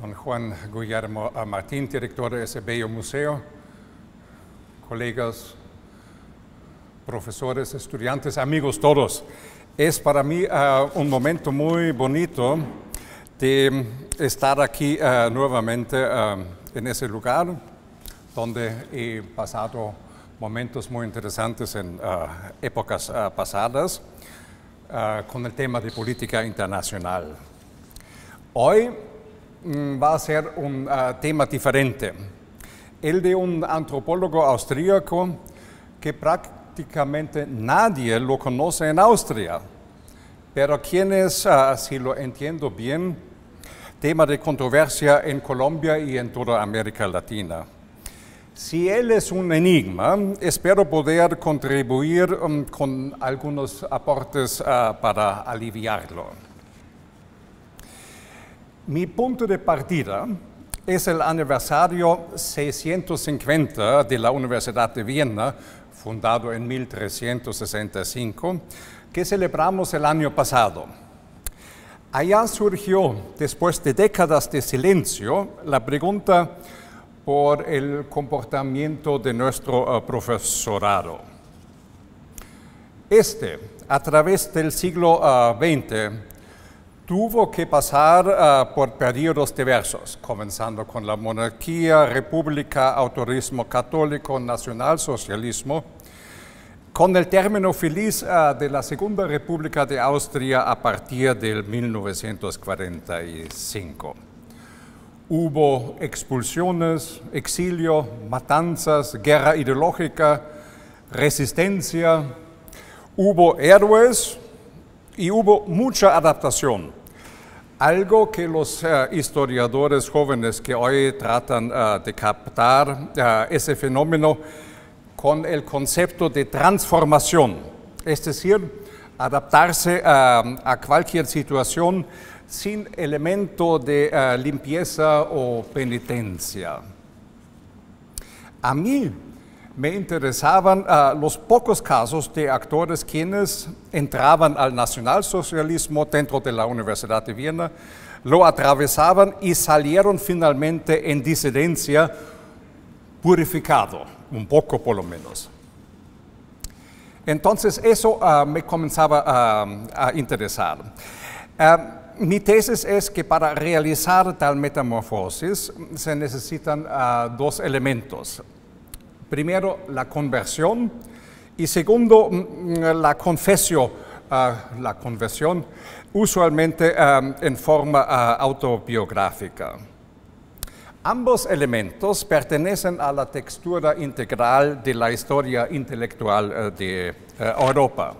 don Juan Guillermo Martín, director de ese bello museo, colegas, profesores, estudiantes, amigos todos. Es para mí ah, un momento muy bonito de estar aquí ah, nuevamente ah, en ese lugar donde he pasado momentos muy interesantes en épocas pasadas. Ah, con el tema de política internacional. Hoy mm, va a ser un ah, tema diferente, el de un antropólogo austríaco que prácticamente nadie lo conoce en Austria, pero quienes, es, ah, si lo entiendo bien, tema de controversia en Colombia y en toda América Latina. Si él es un enigma, espero poder contribuir um, con algunos aportes uh, para aliviarlo. Mi punto de partida es el aniversario 650 de la Universidad de Viena, fundado en 1365, que celebramos el año pasado. Allá surgió, después de décadas de silencio, la pregunta, por el comportamiento de nuestro eh, profesorado. Este, a través del siglo XX, eh, tuvo que pasar eh, por periodos diversos, comenzando con la monarquía, república, autorismo católico, nacionalsocialismo. Con el término feliz de la Segunda República de Austria a partir del 1945 hubo expulsiones, exilio, matanzas, guerra ideológica, resistencia, hubo héroes y hubo mucha adaptación. Algo que los eh, historiadores jóvenes que hoy tratan eh, de captar eh, ese fenómeno con el concepto de transformación, es decir, adaptarse a cualquier situación sin elemento de eh, limpieza o penitencia. A mí me interesaban eh, los pocos casos de actores quienes entraban al nacionalsocialismo dentro de la Universidad de Viena, lo atravesaban y salieron finalmente en disidencia purificado, un poco por lo menos. Entonces eso eh, me comenzaba a interesar mi tesis es que para realizar tal metamorfosis se necesitan ah, dos elementos. Primero, la conversión y segundo, mm, mm, la confesión. Ah, la conversión usualmente ah, en forma autobiográfica. Ambos elementos pertenecen a la textura integral de la historia intelectual eh, de eh, Europa.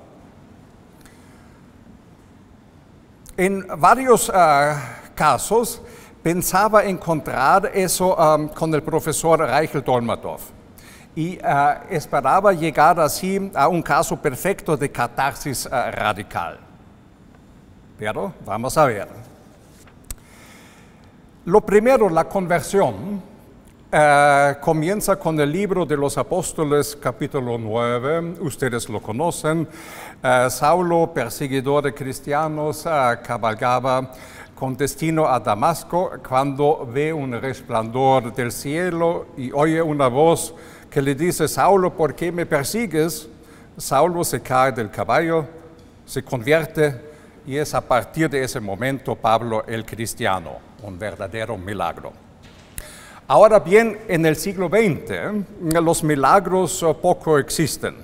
En varios ah, casos pensaba encontrar eso con el profesor Reichel Dolmatov y ah, esperaba llegar así a un caso perfecto de catarsis ah, radical. Pero vamos a ver. Lo primero, la conversión eh, comienza con el libro de los apóstoles capítulo 9, ustedes lo conocen, eh, Saulo, perseguidor de cristianos, eh, cabalgaba con destino a Damasco cuando ve un resplandor del cielo y oye una voz que le dice, Saulo, ¿por qué me persigues? Saulo se cae del caballo, se convierte y es a partir de ese momento Pablo el cristiano, un verdadero milagro. Ahora bien, en el siglo XX eh, los milagros eh, poco existen,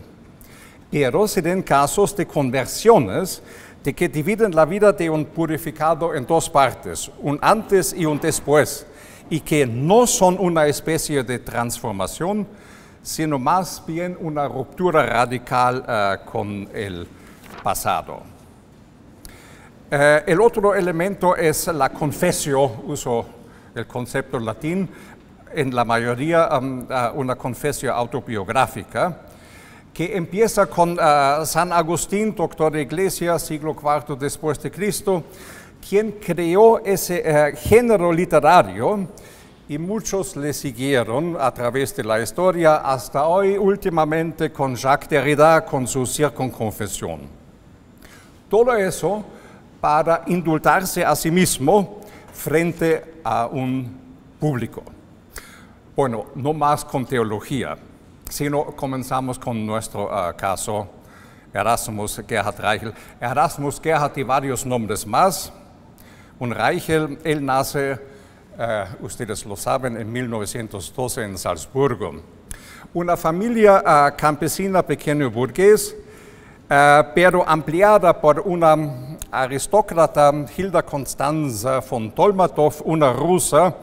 pero se den casos de conversiones de que dividen la vida de un purificado en dos partes, un antes y un después, y que no son una especie de transformación, sino más bien una ruptura radical eh, con el pasado. el otro elemento es la confesión, uso el concepto latín, en la mayoría um, uh, una confesión autobiográfica, que empieza con uh, San Agustín, doctor de Iglesia, siglo IV después de Cristo, quien creó ese uh, género literario y muchos le siguieron a través de la historia hasta hoy últimamente con Jacques Derrida, con su circunconfesión. Todo eso para indultarse a sí mismo frente a un público. Bueno, no más con teología, sino comenzamos con nuestro ah, caso, Erasmus Gerhard Reichel. Erasmus Gerhard y varios nombres más. Un Reichel, él nace, eh, ustedes lo saben, en 1912 en Salzburgo. Una familia ah, campesina pequeño burgués, eh, pero ampliada por una aristócrata, Hilda Constanza von Tolmatov, una rusa,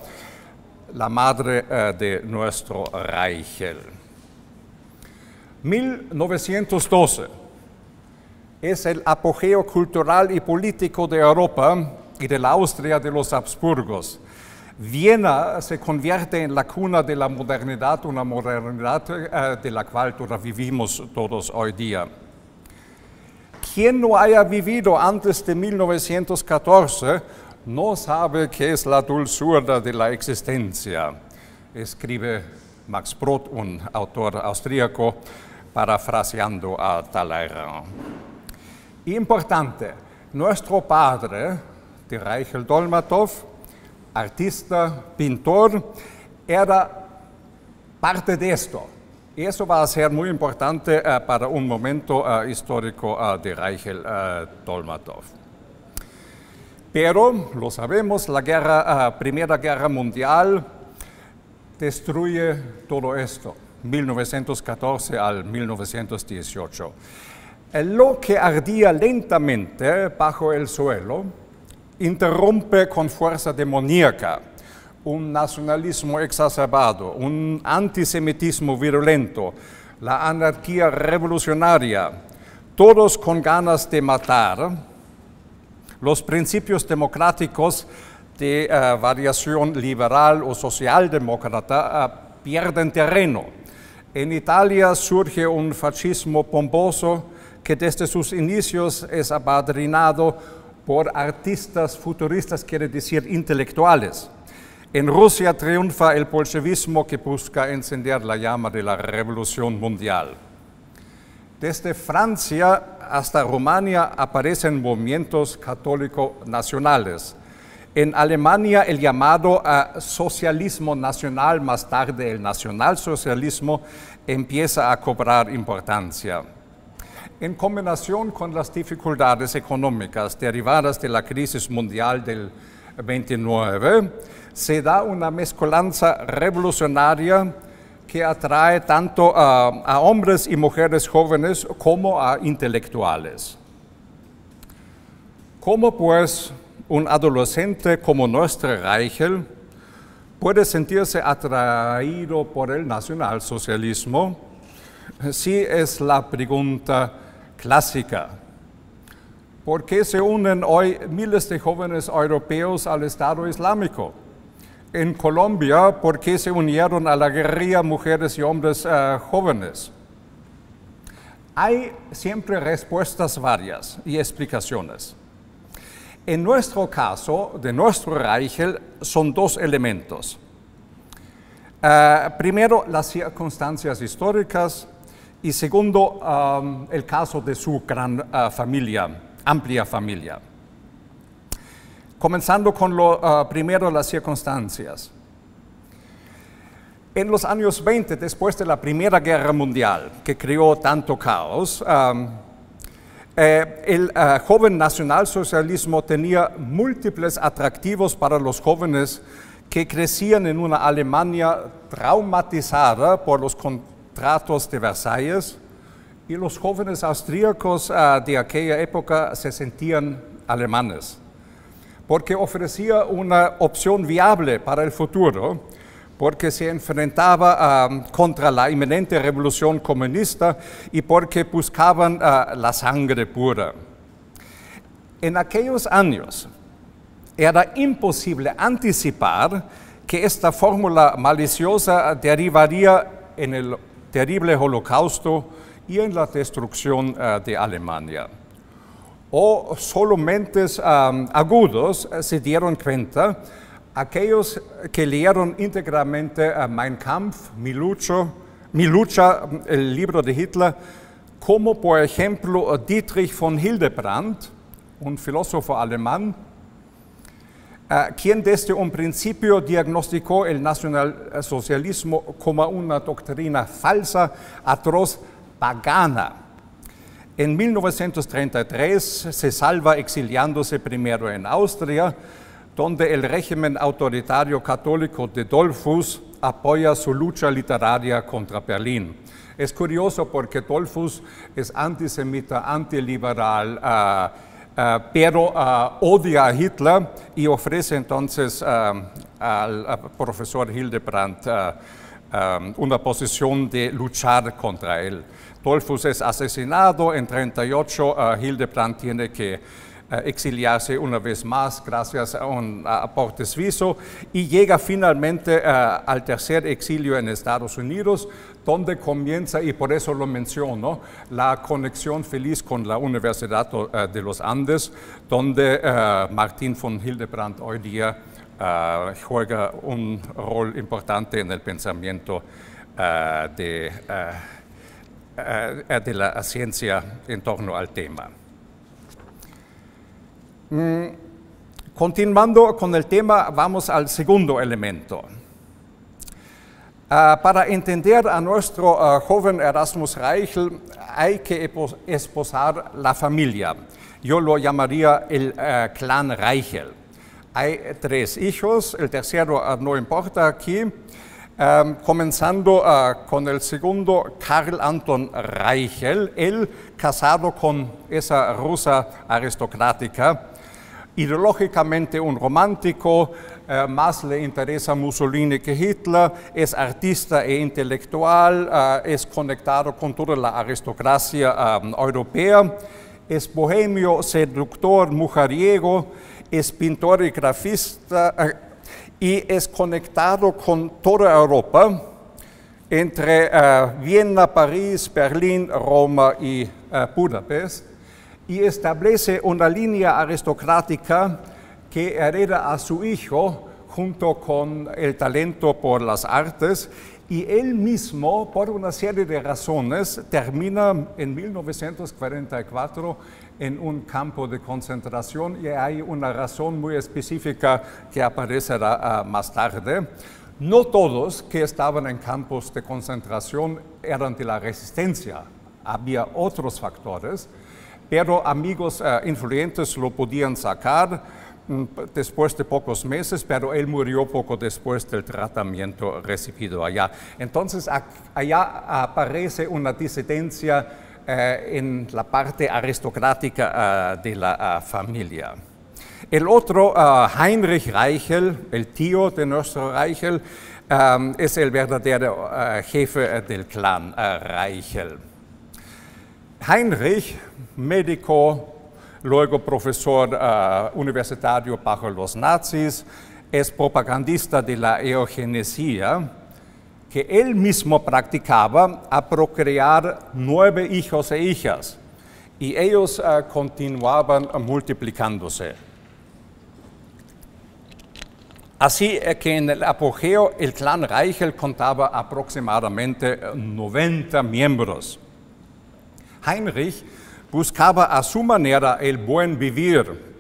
la madre eh, de nuestro Reichel. 1912 es el apogeo cultural y político de Europa y de la Austria de los Habsburgos. Viena se convierte en la cuna de la modernidad, una modernidad eh, de la cual todavía vivimos todos hoy día. Quien no haya vivido antes de 1914 no sabe qué es la dulzura de la existencia, escribe Max Brod, un autor austríaco, parafraseando a Talleyrand. Importante, nuestro padre, de Reichel Dolmatov, artista, pintor, era parte de esto. eso va a ser muy importante eh, para un momento eh, histórico eh, de Reichel Dolmatov. Pero, lo sabemos, la guerra, ah, Primera Guerra Mundial destruye todo esto, 1914 al 1918. Lo que ardía lentamente bajo el suelo interrumpe con fuerza demoníaca un nacionalismo exacerbado, un antisemitismo virulento, la anarquía revolucionaria, todos con ganas de matar, los principios democráticos de eh, variación liberal o socialdemócrata eh, pierden terreno. En Italia surge un fascismo pomposo que desde sus inicios es apadrinado por artistas futuristas, quiere decir intelectuales. En Rusia triunfa el bolchevismo que busca encender la llama de la revolución mundial. Desde Francia hasta Rumania aparecen movimientos católicos nacionales. En Alemania el llamado a ah, socialismo nacional, más tarde el nacionalsocialismo, empieza a cobrar importancia. En combinación con las dificultades económicas derivadas de la crisis mundial del 29, se da una mezcolanza revolucionaria que atrae tanto a, hombres y mujeres jóvenes como a intelectuales. ¿Cómo pues un adolescente como nuestro Reichel puede sentirse atraído por el nacionalsocialismo? Sí es la pregunta clásica. ¿Por qué se unen hoy miles de jóvenes europeos al Estado Islámico? en Colombia por qué se unieron a la guerrilla mujeres y hombres eh, jóvenes. Hay siempre respuestas varias y explicaciones. En nuestro caso, de nuestro Reichel, son dos elementos. Eh, primero, las circunstancias históricas y segundo, el caso de su gran eh, familia, amplia familia comenzando con lo ah, primero, las circunstancias. En los años 20, después de la Primera Guerra Mundial, que creó tanto caos, eh, el ah, joven nacionalsocialismo tenía múltiples atractivos para los jóvenes que crecían en una Alemania traumatizada por los contratos de Versalles y los jóvenes austríacos ah, de aquella época se sentían alemanes porque ofrecía una opción viable para el futuro, porque se enfrentaba contra la inminente revolución comunista y porque buscaban ah, la sangre pura. En aquellos años era imposible anticipar que esta fórmula maliciosa derivaría en el terrible holocausto y en la destrucción ah, de Alemania o solamente agudos eh, se dieron cuenta, aquellos que leyeron íntegramente eh, Mein Kampf, mi, lucha, mm, el libro de Hitler, como por ejemplo eh, Dietrich von Hildebrand, un filósofo alemán, quien desde un principio diagnosticó el nacionalsocialismo como una doctrina falsa, atroz, pagana. En 1933 se salva exiliándose primero en Austria, donde el régimen autoritario católico de Dollfuss apoya su lucha literaria contra Berlín. Es curioso porque Dollfuss es antisemita, antiliberal, ah, ah, pero ah, odia a Hitler y ofrece entonces al profesor Hildebrandt una posición de luchar contra él. Dolfus es asesinado, en 38 eh, Hildebrandt Hildebrand tiene que eh, exiliarse una vez más gracias a un aporte suizo y llega finalmente eh, al tercer exilio en Estados Unidos, donde comienza, y por eso lo menciono, la conexión feliz con la Universidad de los Andes, donde Martín von Hildebrand hoy día juega un rol importante en el pensamiento de... Eh, eh, de la ciencia en torno al tema. Mm, continuando con el tema, vamos al segundo elemento. Ah, para entender a nuestro ah, joven Erasmus Reichel hay que esposar la familia. Yo lo llamaría el eh, clan Reichel. Hay tres hijos, el tercero ah, no importa aquí, Em, comenzando ah, con el segundo, Karl Anton Reichel, él casado con esa rusa aristocrática, ideológicamente un romántico, eh, más le interesa Mussolini que Hitler, es artista e intelectual, ah, es conectado con toda la aristocracia europea, es bohemio, seductor, mujeriego, es pintor y grafista eh, y es conectado con toda Europa entre eh, Viena, París, Berlín, Roma y eh, Budapest, y establece una línea aristocrática que hereda a su hijo junto con el talento por las artes, y él mismo, por una serie de razones, termina en 1944 en un campo de concentración y hay una razón muy específica que aparecerá ah, más tarde. No todos que estaban en campos de concentración eran de la resistencia, había otros factores, pero amigos ah, influyentes lo podían sacar mm, después de pocos meses, pero él murió poco después del tratamiento recibido allá. Entonces allá aparece una disidencia eh, en la parte aristocrática eh, de la eh, familia. El otro, Heinrich Reichel, el tío de nuestro Reichel, es el verdadero jefe del clan Reichel. Heinrich, médico, luego profesor universitario bajo los nazis, es propagandista de la eugenesia que él mismo practicaba a procrear nueve hijos e hijas, y ellos eh, continuaban multiplicándose. Así eh, que en el apogeo el clan Reichel contaba aproximadamente 90 eh, miembros. Heinrich buscaba a su manera el buen vivir,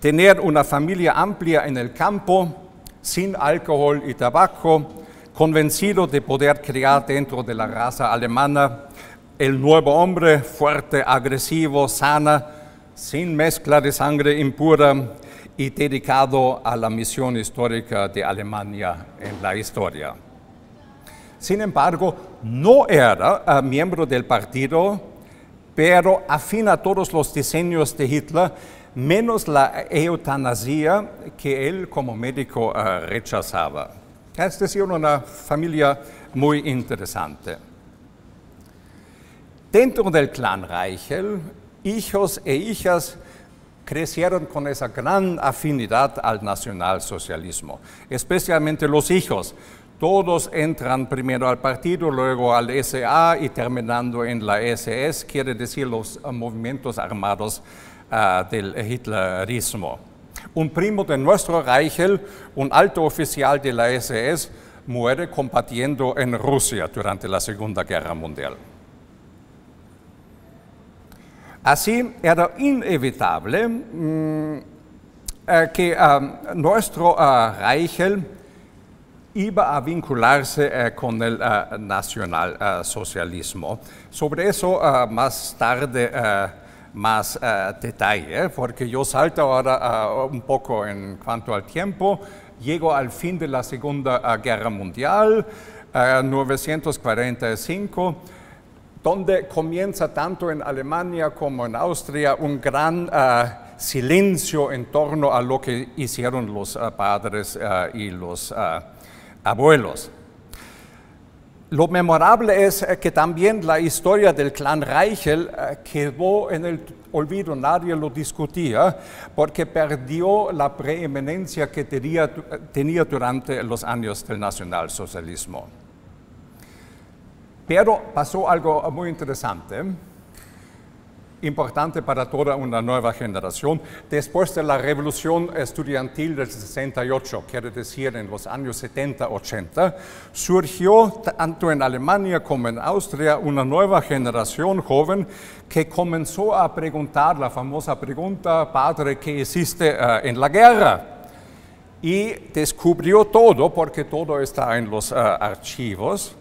tener una familia amplia en el campo, sin alcohol y tabaco, convencido de poder crear dentro de la raza alemana el nuevo hombre fuerte, agresivo, sana, sin mezcla de sangre impura y dedicado a la misión histórica de Alemania en la historia. Sin embargo, no era eh, miembro del partido, pero afina todos los diseños de Hitler, menos la eutanasia que él como médico eh, rechazaba. Es este decir, una familia muy interesante. Dentro del clan Reichel, hijos e hijas crecieron con esa gran afinidad al nacionalsocialismo, especialmente los hijos. Todos entran primero al partido, luego al SA y terminando en la SS, quiere decir los movimientos armados ah, del hitlerismo. Un primo de nuestro Reichel, un alto oficial de la SS, muere combatiendo en Rusia durante la Segunda Guerra Mundial. Así era inevitable mm, eh, que ah, nuestro ah, Reichel iba a vincularse eh, con el nacional ah, nacionalsocialismo. Sobre eso más tarde eh, más eh, detalle, ¿eh? porque yo salto ahora eh, un poco en cuanto al tiempo, llego al fin de la Segunda Guerra Mundial, 1945, donde comienza tanto en Alemania como en Austria un gran silencio en torno a lo que hicieron los padres y los abuelos. Lo memorable es eh, que también la historia del clan Reichel eh, quedó en el olvido, nadie lo discutía, porque perdió la preeminencia que tenía, eh, durante los años del nacionalsocialismo. Pero pasó algo muy interesante importante para toda una nueva generación. Después de la revolución estudiantil del 68, quiere decir en los años 70-80, surgió tanto en Alemania como en Austria una nueva generación joven que comenzó a preguntar la famosa pregunta, padre, ¿qué existe eh, en la guerra? y descubrió todo, porque todo está en los eh, archivos,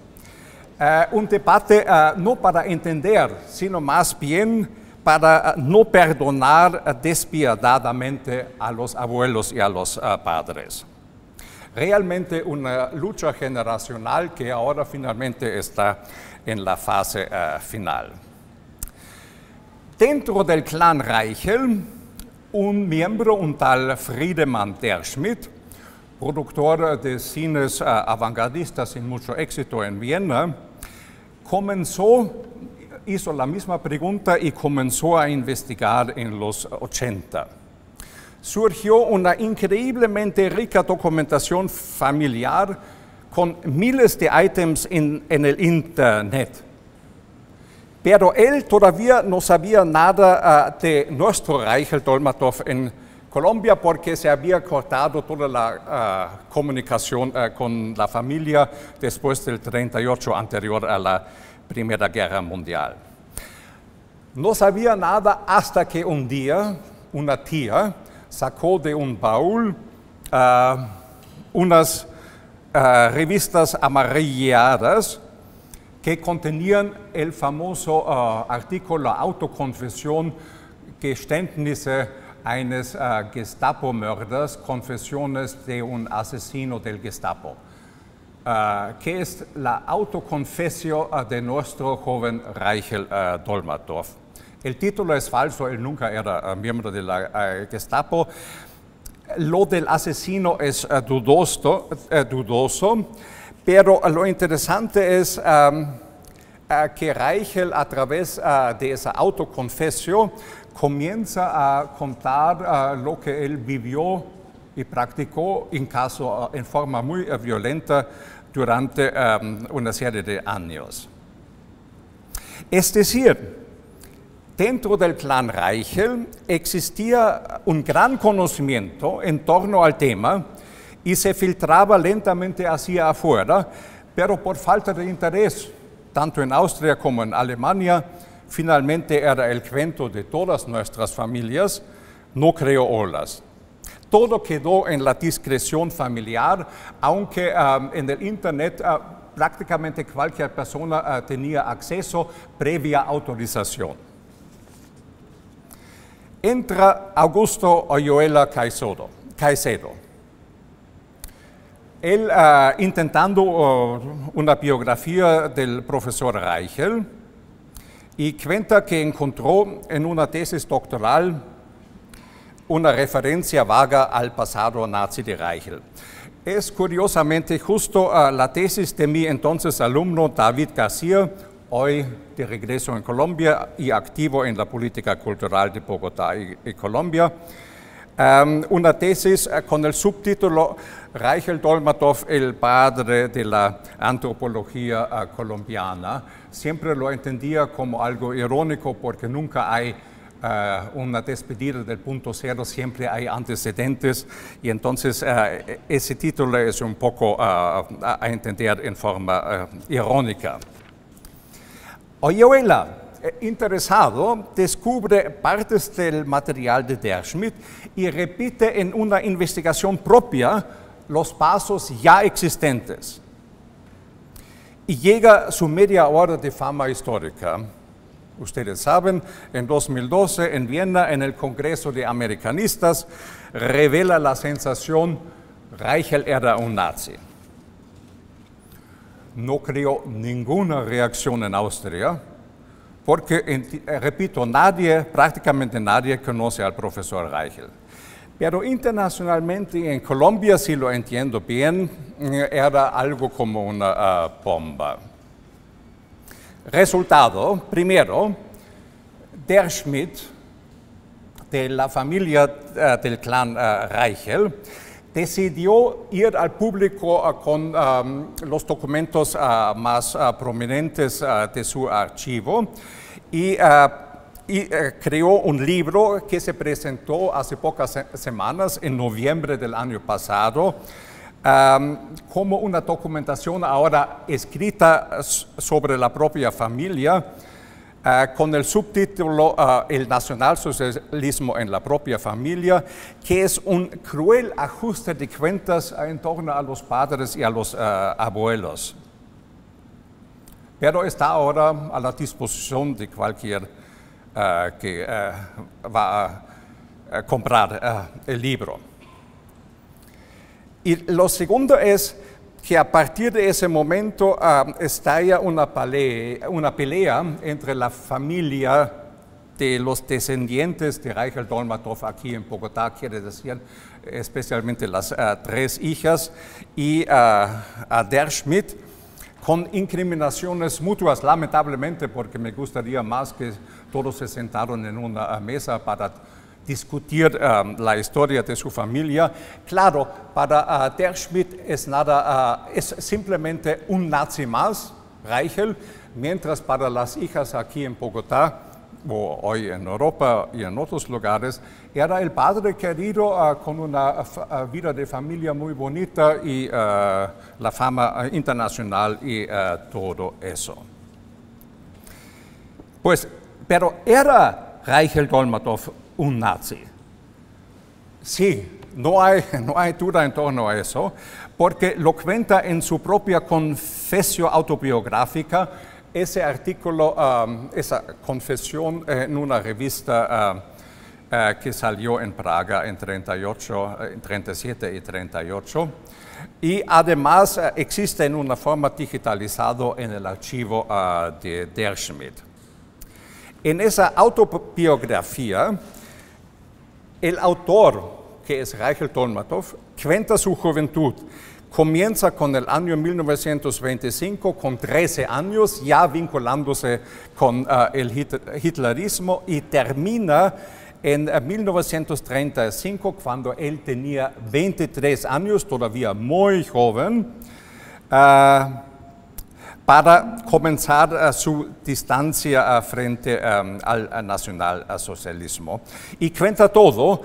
eh, un debate no para entender, sino más bien para eh, no perdonar despiadadamente a los abuelos y a los eh, padres. Realmente una lucha generacional que ahora finalmente está en la fase eh, final. Dentro del clan Reichel, un miembro, un tal Friedemann der Schmidt, productor de cines avantgardistas sin mucho éxito en Viena, comenzó hizo la misma pregunta y comenzó a investigar en los 80. Surgió una increíblemente rica documentación familiar con miles de ítems en, el Internet. Pero él todavía no sabía nada ah, de nuestro Reichel Dolmatov, en Colombia, porque se había cortado toda la ah, comunicación ah, con la familia después del 38, anterior a la Primera Guerra Mundial. No sabía nada hasta que un día una tía sacó de un baúl ah, unas ah, revistas amarilladas que contenían el famoso ah, artículo Autoconfesión, Geständnisse eines Gestapo-Mörders, Confesiones de un asesino del Gestapo. Ah, que es la autoconfesión ah, de nuestro joven Reichel ah, Dolmatov. El título es falso, él nunca era miembro de la Gestapo. Lo del asesino es dudoso, dudoso, pero lo interesante es que Reichel a través de esa autoconfesión, comienza a contar lo que él vivió y practicó en, caso, en forma muy violenta durante em, una serie de años. Es decir, dentro del Plan Reichel existía un gran conocimiento en torno al tema y se filtraba lentamente hacia afuera, pero por falta de interés, tanto en Austria como en Alemania, finalmente era el cuento de todas nuestras familias, no olas. Todo quedó en la discreción familiar, aunque en el Internet ah, prácticamente cualquier persona ah, tenía acceso previa autorización. Entra Augusto Oyuela Caicedo. Caicedo. Él, ah, intentando oh, una biografía del profesor Reichel, y cuenta que encontró en una tesis doctoral una referencia vaga al pasado nazi de Reichel. Es curiosamente justo ah, la tesis de mi entonces alumno David García, hoy de regreso en Colombia y activo en la política cultural de Bogotá y, Colombia. una tesis ah, con el subtítulo Reichel Dolmatov, el padre de la antropología ah, colombiana. Siempre lo entendía como algo irónico porque nunca hay una despedida del punto cero siempre hay antecedentes y entonces eh, ese título es un poco eh, a entender en forma eh, irónica. Oyuela, interesado, descubre partes del material de Der Schmidt y repite en una investigación propia los pasos ya existentes. Y llega su media hora de fama histórica ustedes saben, en 2012 en Viena, en el Congreso de Americanistas, revela la sensación Reichel era un nazi. No creo ninguna reacción en Austria, porque, eh, repito, nadie, prácticamente nadie conoce al profesor Reichel. Pero internacionalmente en Colombia, si lo entiendo bien, eh, era algo como una ah, bomba. Resultado, primero, Der Schmidt, de la familia eh, del clan eh, Reichel, decidió ir al público eh, con los documentos más prominentes de su archivo y, y creó un libro que se presentó hace pocas semanas, en noviembre del año pasado, como una documentación ahora escrita sobre la propia familia, ah, con el subtítulo ah, El nacionalsocialismo en la propia familia, que es un cruel ajuste de cuentas en torno a los padres y a los ah, abuelos. Pero está ahora a la disposición de cualquier que va a comprar el libro. Y lo segundo es que a partir de ese momento ah, estalla una pelea, una pelea entre la familia de los descendientes de Reichel Dolmatov aquí en Bogotá, quiere decir especialmente las ah, tres hijas, y a ah, der Schmidt, con incriminaciones mutuas, lamentablemente, porque me gustaría más que todos se sentaron en una mesa para discutir um, la historia de su familia. Claro, para uh, Der Schmidt es, nada, uh, es simplemente un nazi más, Reichel, mientras para las hijas aquí en Bogotá, o hoy en Europa y en otros lugares, era el padre querido uh, con una vida de familia muy bonita y la fama internacional y todo eso. Pues, pero era Reichel Dolmatov un nazi. Sí, no hay, no hay duda en torno a eso, porque lo cuenta en su propia confesión autobiográfica, ese artículo, um, esa confesión eh, en una revista eh, eh, que salió en Praga en, 38, 37 y 38. Y además existe en una forma digitalizado en el archivo de Der Schmidt. En esa autobiografía, el autor, que es Reichel Tolmatov, cuenta su juventud. Comienza con el año 1925, con 13 años, ya vinculándose con ah, el hitlerismo y termina en 1935, ah, cuando él tenía 23 años, todavía muy joven. Ah, para comenzar eh, su distancia eh, frente eh, al, al nacionalsocialismo. Y cuenta todo,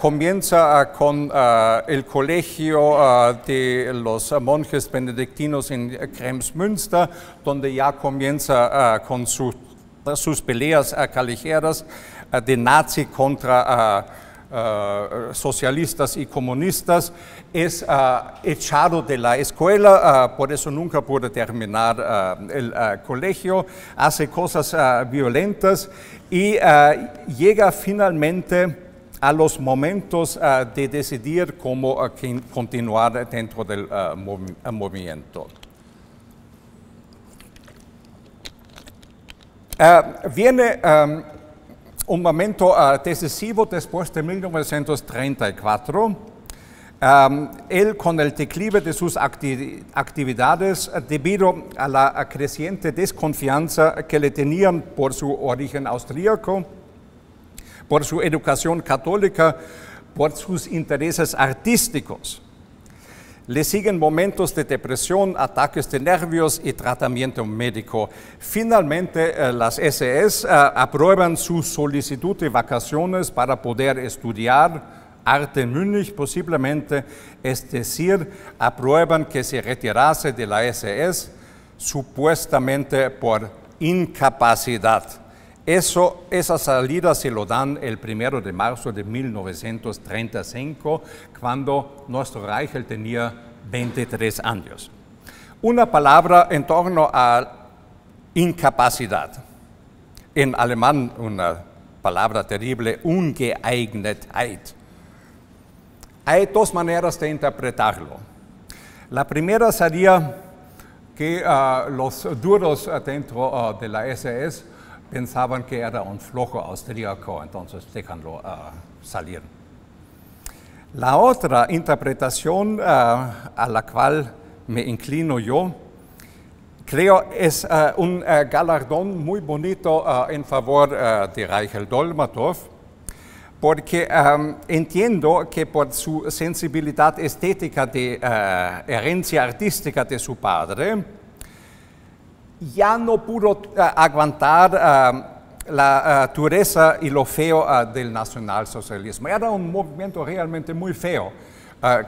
comienza con el colegio de los monjes benedictinos en Kremsmünster, donde ya comienza con sus peleas callejeras de nazi contra eh, socialistas y comunistas, es eh, echado de la escuela, eh, por eso nunca puede terminar el colegio, hace cosas violentas y llega finalmente a los momentos de decidir cómo continuar dentro del movimiento. viene em, un momento ah, decisivo después de 1934. él con el declive de sus actividades ah, debido a la ah, creciente desconfianza que le tenían por su origen austríaco, por su educación católica, por sus intereses artísticos. Le siguen momentos de depresión, ataques de nervios y tratamiento médico. Finalmente, eh, las SS eh, aprueban su solicitud de vacaciones para poder estudiar arte en Múnich posiblemente, es decir, aprueban que se retirase de la SS supuestamente por incapacidad. Eso, esa salida se lo dan el primero de marzo de 1935, cuando nuestro Reich tenía 23 años. Una palabra en torno a incapacidad. En alemán una palabra terrible, ungeeignetheit. Hay dos maneras de interpretarlo. La primera sería que ah, los duros dentro ah, de la SS pensaban que era un flojo austríaco, entonces déjanlo äh, salir. La otra interpretación äh, a la cual me inclino yo, creo es äh, un galardón muy bonito en favor de Reichel Dolmatov, porque ähm, entiendo que por su sensibilidad estética de herencia artística de su padre, ya no pudo eh, aguantar eh, la eh, dureza y lo feo del nacionalsocialismo. Era un movimiento realmente muy feo,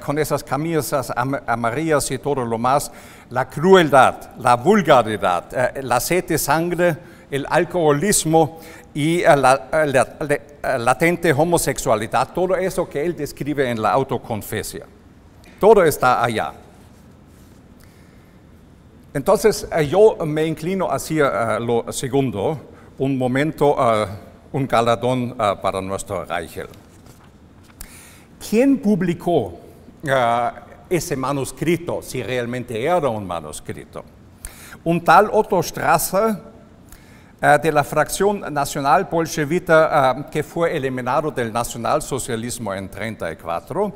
con esas camisas amarillas y todo lo más, la crueldad, la vulgaridad, la sed de sangre, el alcoholismo y la, la, latente homosexualidad, todo eso que él describe en la autoconfesia. Todo está allá. Entonces eh, yo me inclino hacia eh, lo segundo, un momento, eh, un galardón para nuestro Reichel. ¿Quién publicó ese manuscrito, si realmente era un manuscrito? Un tal Otto Strasser de la fracción nacional bolchevita que fue eliminado del nacionalsocialismo en 1934,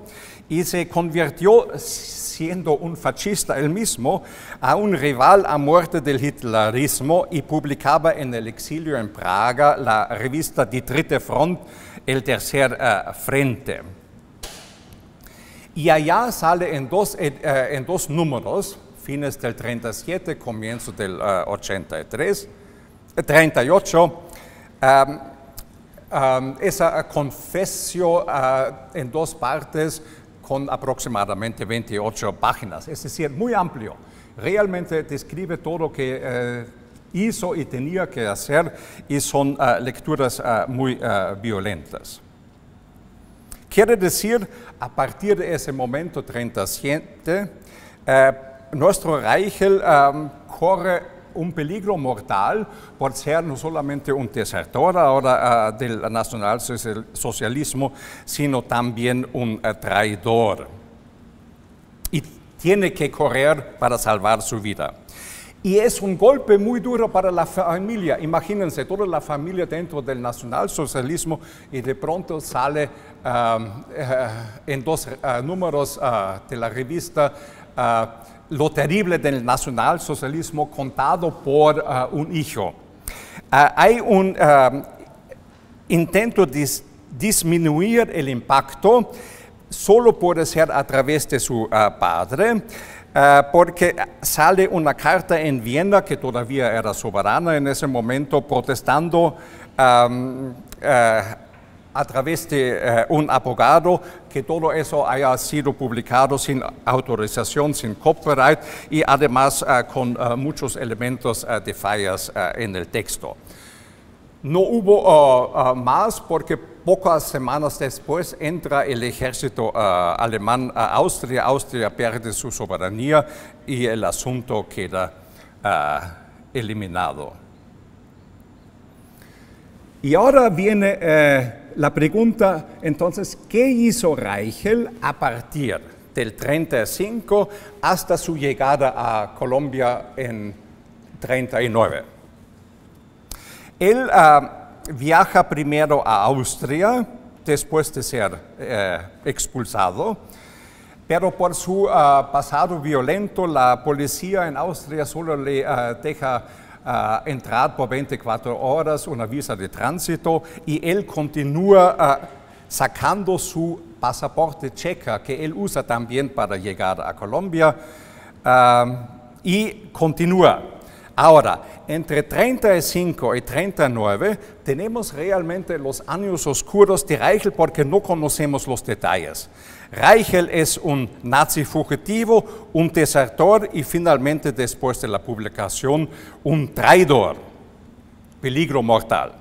y se convirtió, siendo un fascista él mismo, a un rival a muerte del hitlerismo y publicaba en el exilio en Praga la revista Die Dritte Front, El Tercer eh, Frente. Y allá sale en dos, eh, eh, en dos números, fines del 37, comienzo del 83, 38, em, em, esa confesio en dos partes con aproximadamente 28 páginas, es decir, muy amplio. Realmente describe todo lo que eh, hizo y tenía que hacer y son eh, lecturas eh, muy violentas. Quiere decir, a partir de ese momento 37, nuestro Reichel corre un peligro mortal por ser no solamente un desertor ahora ah, del del nacionalsocialismo, sino también un ah, traidor. Y tiene que correr para salvar su vida. Y es un golpe muy duro para la familia. Imagínense, toda la familia dentro del nacionalsocialismo y de pronto sale ah, eh, en dos números de la revista lo terrible del nacionalsocialismo contado por eh, un hijo. Eh, hay un eh, intento de disminuir el impacto, solo puede ser a través de su padre. porque sale una carta en Viena, que todavía era soberana en ese momento, protestando em, a través de un abogado que todo eso haya sido publicado sin autorización, sin copyright y además eh, con eh, muchos elementos eh, de fallas en el texto. No hubo oh, oh, más porque pocas semanas después entra el ejército alemán a Austria, Austria pierde su soberanía y el asunto queda eliminado. Y ahora viene la pregunta entonces, ¿qué hizo Reichel a partir del 35 hasta su llegada a Colombia en 39? Él ah, viaja primero a Austria después de ser eh, expulsado, pero por su ah, pasado violento la policía en Austria solo le ah, deja entrar por 24 horas, una visa de tránsito, y él continúa eh, sacando su pasaporte checa, que él usa también para llegar a Colombia, eh, y continúa. Ahora, entre 35 y 39 tenemos realmente los años oscuros de Reichel porque no conocemos los detalles. Reichel es un nazi fugitivo, un desertor y finalmente después de la publicación un traidor. Peligro mortal.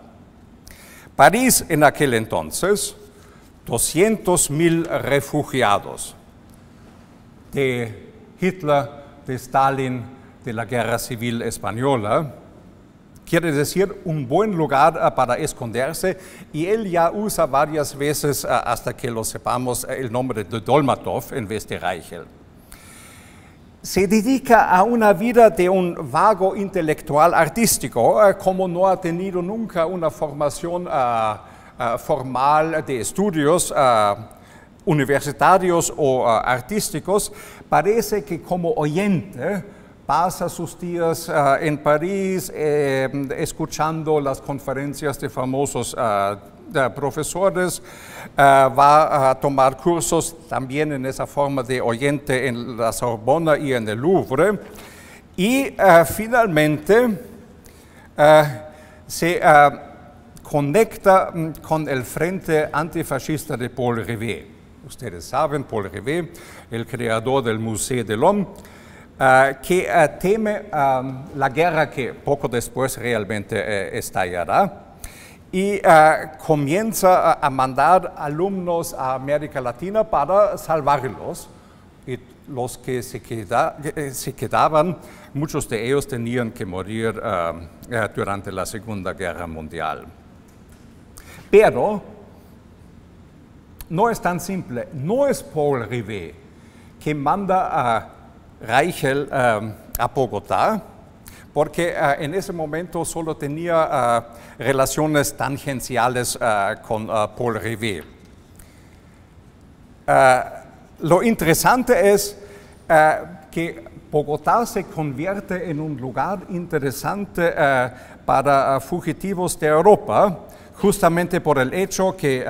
París en aquel entonces, 200.000 refugiados de Hitler, de Stalin, de la guerra civil española quiere decir un buen lugar ah, para esconderse, y él ya usa varias veces ah, hasta que lo sepamos eh, el nombre de Dolmatov en vez de Reichel. Se dedica a una vida de un vago intelectual artístico, eh, como no ha tenido nunca una formación ah, formal de estudios. universitarios o artísticos, parece que como oyente pasa sus días ah, en París eh, escuchando las conferencias de famosos ah, profesores, ah, va a tomar cursos también en esa forma de oyente en la Sorbona y en el Louvre. Y finalmente se conecta mm, con el Frente Antifascista de Paul Rivet. Ustedes saben, Paul Rivet, el creador del Museo de l'Homme, Ah, que ah, teme la guerra que poco después realmente eh, estallará y ah, comienza a mandar alumnos a América Latina para salvarlos. Y los que se, eh, eh, quedaban, muchos de ellos tenían que morir durante la Segunda Guerra Mundial. Pero no es tan simple, no es Paul Rivet que manda a Reichel em, a Bogotá, porque eh, en ese momento solo tenía eh, relaciones tangenciales eh, con Paul Rivet. lo interesante es que Bogotá se convierte en un lugar interesante para fugitivos de Europa, justamente por el hecho que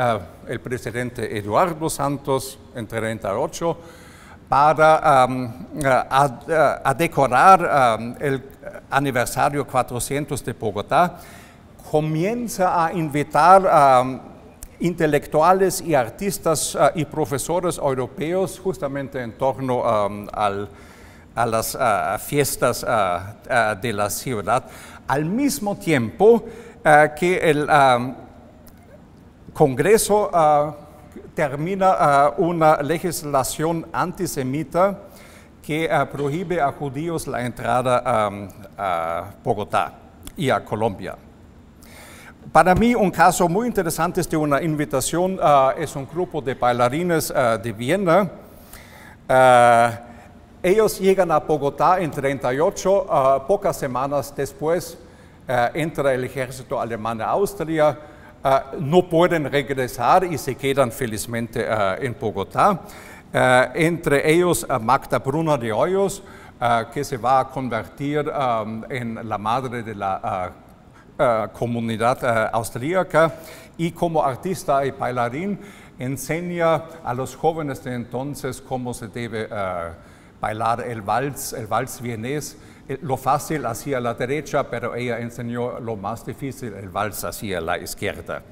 el presidente Eduardo Santos en 1938, para um, a, decorar um, el aniversario 400 de Bogotá, comienza a invitar um, intelectuales y artistas uh, y profesores europeos justamente en torno a las uh, fiestas uh, de la ciudad, al mismo tiempo que el Congreso termina ah, una legislación antisemita que ah, prohíbe a judíos la entrada a Bogotá y a Colombia. Para mí un caso muy interesante de una invitación, ah, es un grupo de bailarines de Viena. ellos llegan a Bogotá en 38, pocas semanas después entra el ejército alemán a Austria, Ah, no pueden regresar y se quedan felizmente ah, en Bogotá. Ah, entre ellos Magda Bruna de Hoyos, que se va a convertir en la madre de la comunidad austríaca y como artista y bailarín enseña a los jóvenes de entonces cómo se debe bailar el vals, el vals vienés eh, lo fácil hacia la derecha, pero ella enseñó lo más difícil, el vals hacia la izquierda.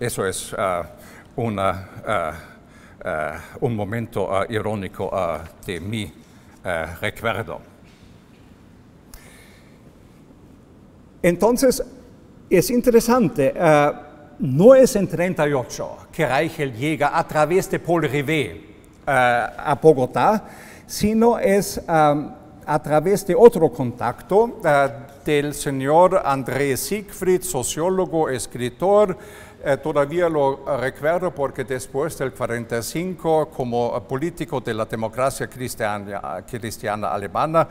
Eso es ah, ah, ah, un momento irónico de mi recuerdo. Entonces, es interesante, no es en 38 que Reichel llega a través de Paul Rivet a Bogotá, sino es a través de otro contacto eh, del señor Andrés Siegfried, sociólogo, escritor. Eh, todavía lo recuerdo porque después del 45, como político de la democracia cristiana alemana,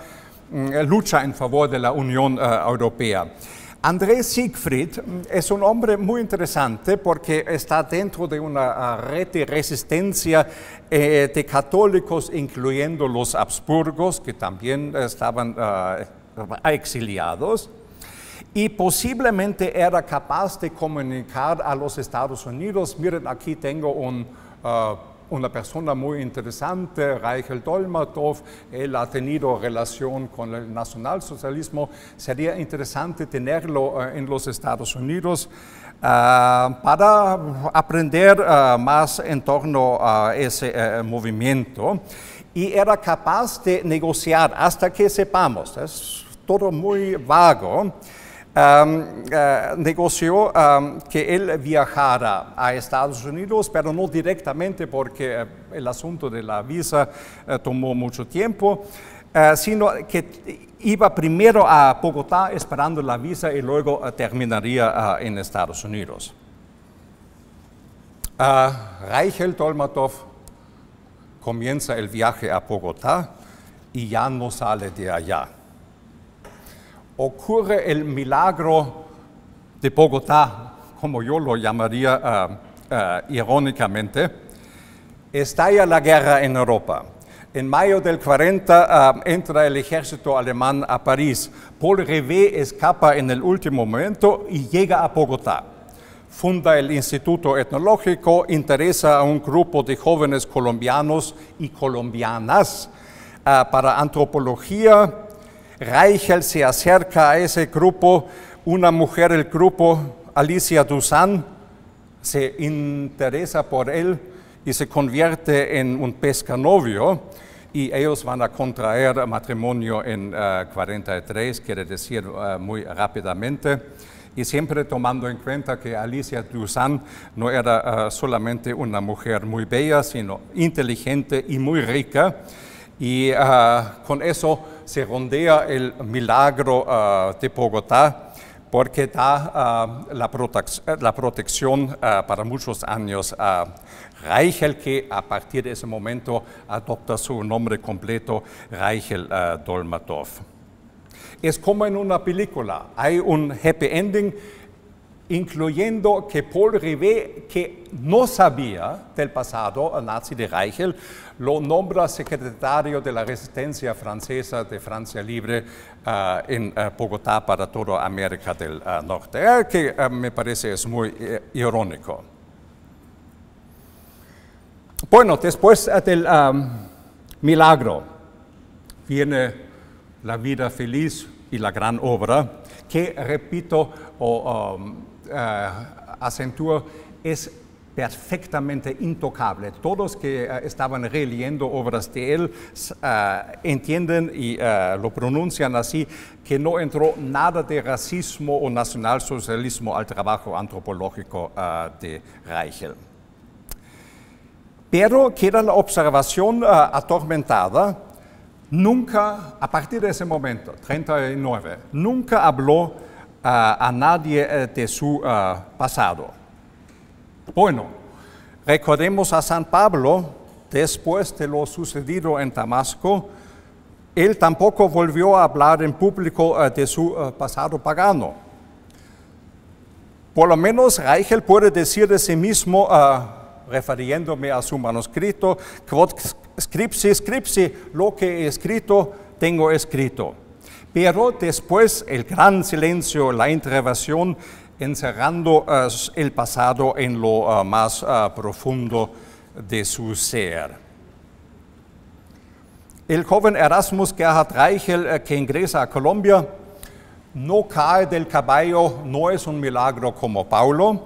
mm, eh, lucha en favor de la Unión Europea. Andrés Siegfried mm, es un hombre muy interesante porque está dentro de una ah, red de resistencia eh, de católicos, incluyendo los Habsburgos, que también estaban ah, exiliados, y posiblemente era capaz de comunicar a los Estados Unidos, miren, aquí tengo un... Ah, una persona muy interesante, Reichel Dolmatov, él ha tenido relación con el nacionalsocialismo, sería interesante tenerlo eh, en los Estados Unidos. Eh, para aprender eh, más en torno a ese movimiento y era capaz de negociar hasta que sepamos, es todo muy vago, eh, negoció que él viajara a Estados Unidos, pero no directamente porque eh, el asunto de la visa eh, tomó mucho tiempo, sino que iba primero a Bogotá esperando la visa y luego terminaría ah, en Estados Unidos. Ah, Reichel Tolmatov comienza el viaje a Bogotá y ya no sale de allá ocurre el milagro de Bogotá, como yo lo llamaría eh, eh, irónicamente, estalla la guerra en Europa. En mayo del 40 eh, entra el ejército alemán a París. Paul Revet escapa en el último momento y llega a Bogotá. Funda el Instituto Etnológico, interesa a un grupo de jóvenes colombianos y colombianas para antropología, Reichel se acerca a ese grupo, una mujer del grupo, Alicia Dusan, se interesa por él y se convierte en un pescanovio y ellos van a contraer matrimonio en 43, eh, quiere decir eh, muy rápidamente. Y siempre tomando en cuenta que Alicia Dusan no era eh, solamente una mujer muy bella, sino inteligente y muy rica y ah, con eso se rondea el milagro ah, de Bogotá porque da ah, la, la, protección para muchos años a Reichel, que a partir de ese momento adopta su nombre completo, Reichel Dolmatov. Es como en una película, hay un happy ending, incluyendo que Paul Rivet, que no sabía del pasado nazi de Reichel, lo nombra secretario de la resistencia francesa de Francia Libre eh, en eh, Bogotá para toda América del eh, Norte, que me parece es muy irónico. Bueno, después del um, milagro viene la vida feliz y la gran obra, que repito, um, eh, acentúa, es perfectamente intocable. Todos que eh, estaban releyendo obras de él eh, entienden y lo pronuncian así, que no entró nada de racismo o nacionalsocialismo al trabajo antropológico de Reichel. Pero queda la observación atormentada. Nunca, a partir de ese momento, 39, nunca habló a nadie eh, de su eh, pasado. Bueno, recordemos a San Pablo, después de lo sucedido en Damasco, él tampoco volvió a hablar en público eh, de su pasado pagano. Por lo menos Reichel puede decir de sí mismo, refiriéndome a su manuscrito, scripsi, scripsi, lo que he escrito, tengo escrito. Pero después el gran silencio, la intervención, encerrando eh, el pasado en lo eh, más eh, profundo de su ser. El joven Erasmus Gerhard Reichel, que ingresa a Colombia, no cae del caballo, no es un milagro como Paulo,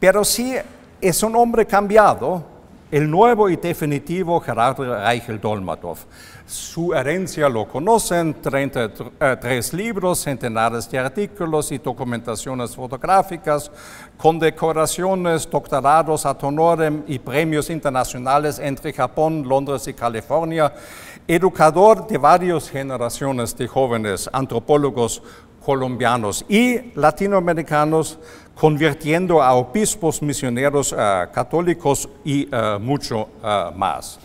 pero sí es un hombre cambiado el nuevo y definitivo Gerard Reichel Dolmatov. Su herencia lo conocen, 33 libros, centenares de artículos y documentaciones fotográficas, condecoraciones, doctorados ad honorem y premios internacionales entre Japón, Londres y California, educador de varias generaciones de jóvenes, antropólogos, colombianos y latinoamericanos, convirtiendo a obispos misioneros eh, católicos y eh, mucho eh, más.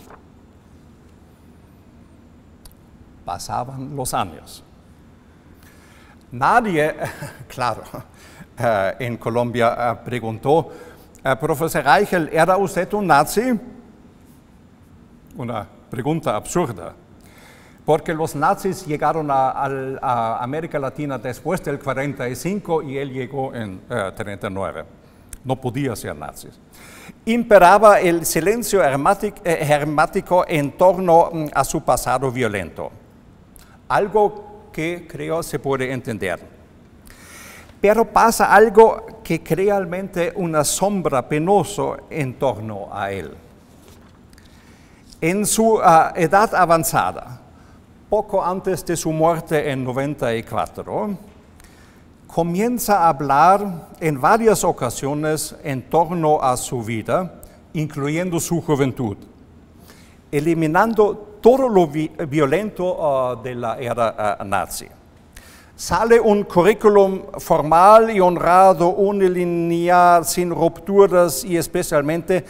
Pasaban los años. Nadie, claro, en Colombia preguntó, profesor Reichel, ¿era usted un nazi? Una pregunta absurda porque los nazis llegaron a, América Latina después del 45 y él llegó en 39. Eh, no podía ser nazis Imperaba el silencio eh, hermático, en torno mm, a su pasado violento, algo que creo se puede entender. Pero pasa algo que crea realmente una sombra penoso en torno a él. En su ah, edad avanzada, poco antes de su muerte en 94, comienza a hablar en varias ocasiones en torno a su vida, incluyendo su juventud, eliminando todo lo violento ah, de la era ah, nazi. Sale un currículum formal y honrado, unilineal, sin rupturas y especialmente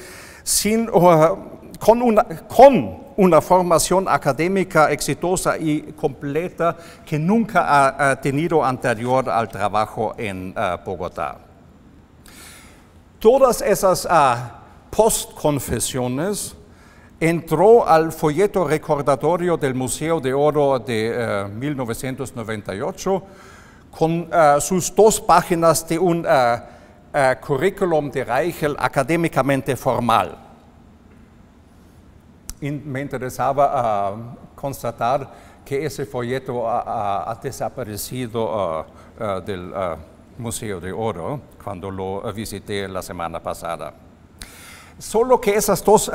sin ah, con una, formación académica exitosa y completa que nunca ha, tenido anterior al trabajo en eh, Bogotá. Todas esas ah, postconfesiones entró al folleto recordatorio del Museo de Oro de 1998 eh, con eh, sus dos páginas de un currículum de Reichel académicamente formal me interesaba ah, constatar que ese folleto ha, desaparecido ah, ah, del Museo de Oro cuando lo visité la semana pasada. Solo que esas dos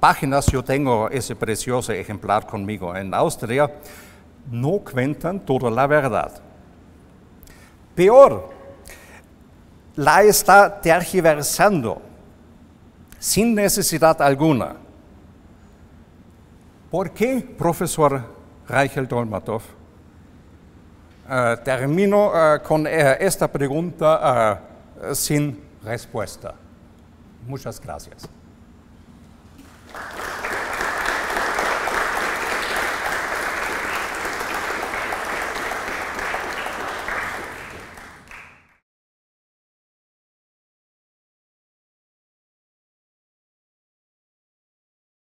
páginas, yo tengo ese precioso ejemplar conmigo en Austria, no cuentan toda la verdad. Peor, la está tergiversando sin necesidad alguna. ¿Por qué, profesor Reichel Dolmatov? Eh, termino eh, con eh, esta pregunta sin respuesta. Muchas gracias.